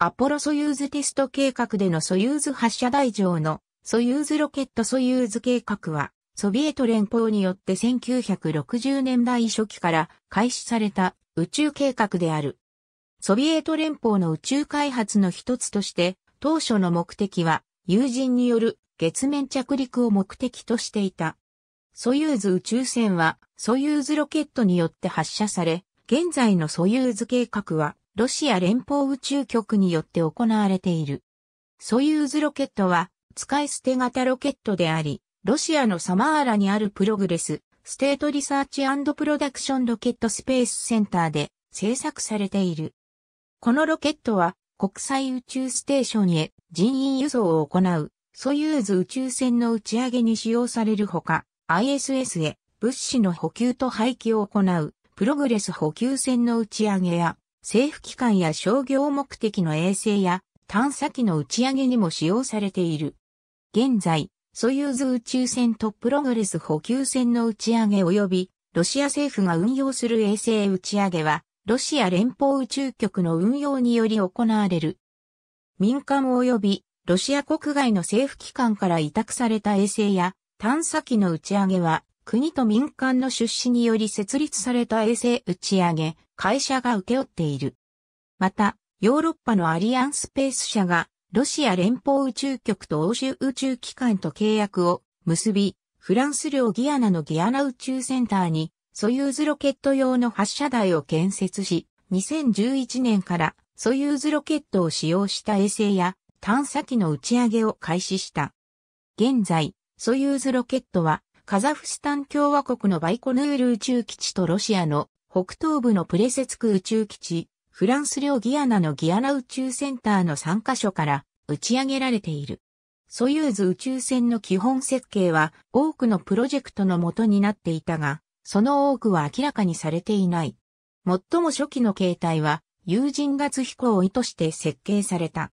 アポロソユーズテスト計画でのソユーズ発射台上のソユーズロケットソユーズ計画は、ソビエト連邦によって1960年代初期から開始された宇宙計画である。ソビエト連邦の宇宙開発の一つとして、当初の目的は、友人による月面着陸を目的としていた。ソユーズ宇宙船は、ソユーズロケットによって発射され、現在のソユーズ計画は、ロシア連邦宇宙局によって行われている。ソユーズロケットは使い捨て型ロケットであり、ロシアのサマーラにあるプログレス、ステートリサーチプロダクションロケットスペースセンターで制作されている。このロケットは国際宇宙ステーションへ人員輸送を行うソユーズ宇宙船の打ち上げに使用されるほか、ISS へ物資の補給と廃棄を行うプログレス補給船の打ち上げや政府機関や商業目的の衛星や探査機の打ち上げにも使用されている。現在、ソユーズ宇宙船とプログレス補給船の打ち上げ及び、ロシア政府が運用する衛星打ち上げは、ロシア連邦宇宙局の運用により行われる。民間及び、ロシア国外の政府機関から委託された衛星や探査機の打ち上げは、国と民間の出資により設立された衛星打ち上げ会社が請け負っている。また、ヨーロッパのアリアンスペース社がロシア連邦宇宙局と欧州宇宙機関と契約を結び、フランス領ギアナのギアナ宇宙センターにソユーズロケット用の発射台を建設し、2011年からソユーズロケットを使用した衛星や探査機の打ち上げを開始した。現在、ソユーズロケットはカザフスタン共和国のバイコヌール宇宙基地とロシアの北東部のプレセツク宇宙基地、フランス領ギアナのギアナ宇宙センターの3カ所から打ち上げられている。ソユーズ宇宙船の基本設計は多くのプロジェクトの元になっていたが、その多くは明らかにされていない。最も初期の形態は有人月飛行を意図して設計された。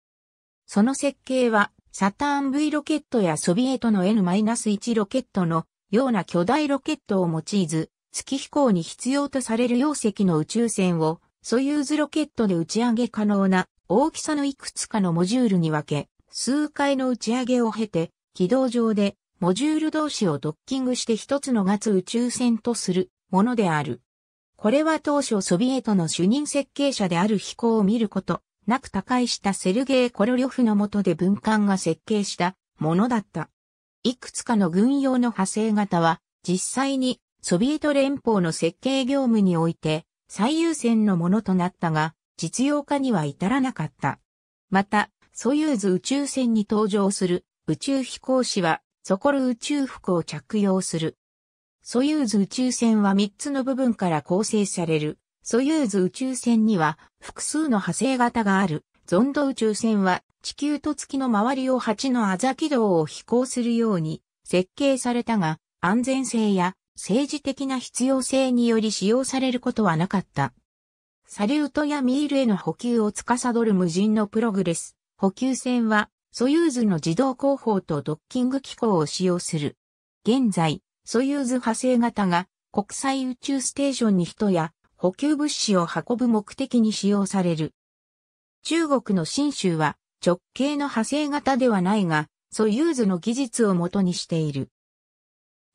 その設計はサターン V ロケットやソビエトの N-1 ロケットのような巨大ロケットを用いず、月飛行に必要とされる溶石の宇宙船を、ソユーズロケットで打ち上げ可能な大きさのいくつかのモジュールに分け、数回の打ち上げを経て、軌道上でモジュール同士をドッキングして一つの月宇宙船とするものである。これは当初ソビエトの主任設計者である飛行を見ること、なく他界したセルゲイ・コロリョフの下で分官が設計したものだった。いくつかの軍用の派生型は、実際にソビエト連邦の設計業務において最優先のものとなったが、実用化には至らなかった。また、ソユーズ宇宙船に登場する宇宙飛行士は、ソコル宇宙服を着用する。ソユーズ宇宙船は3つの部分から構成される。ソユーズ宇宙船には複数の派生型がある。ゾンド宇宙船は地球と月の周りを8のあざ軌道を飛行するように設計されたが、安全性や政治的な必要性により使用されることはなかった。サリュートやミールへの補給を司る無人のプログレス、補給船は、ソユーズの自動工法とドッキング機構を使用する。現在、ソユーズ派生型が国際宇宙ステーションに人や補給物資を運ぶ目的に使用される。中国の新州は直径の派生型ではないが、ソユーズの技術をもとにしている。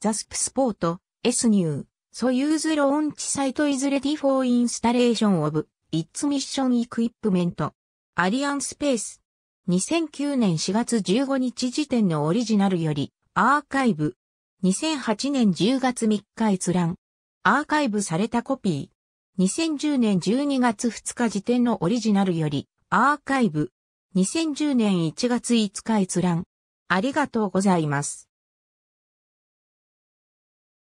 ザスプスポート、S ニュー、ソユーズローンチサイトイズレディフォーインスタレーションオブ、イッツミッションイクイップメント。アリアンスペース。2009年4月15日時点のオリジナルより、アーカイブ。2008年10月3日閲覧。アーカイブされたコピー。2010年12月2日時点のオリジナルより、アーカイブ。2010年1月5日閲覧。ありがとうございます。